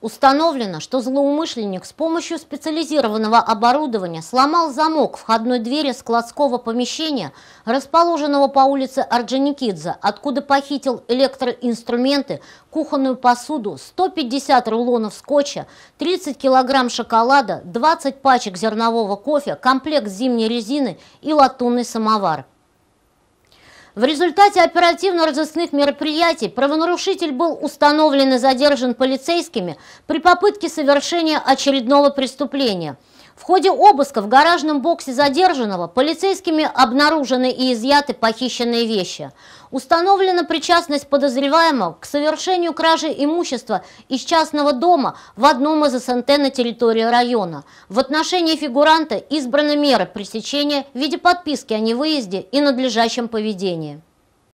Установлено, что злоумышленник с помощью специализированного оборудования сломал замок входной двери складского помещения, расположенного по улице Орджоникидзе, откуда похитил электроинструменты, кухонную посуду, 150 рулонов скотча, 30 килограмм шоколада, 20 пачек зернового кофе, комплект зимней резины и латунный самовар. В результате оперативно-розыскных мероприятий правонарушитель был установлен и задержан полицейскими при попытке совершения очередного преступления – в ходе обыска в гаражном боксе задержанного полицейскими обнаружены и изъяты похищенные вещи. Установлена причастность подозреваемого к совершению кражи имущества из частного дома в одном из СНТ на территории района. В отношении фигуранта избраны меры пресечения в виде подписки о невыезде и надлежащем поведении.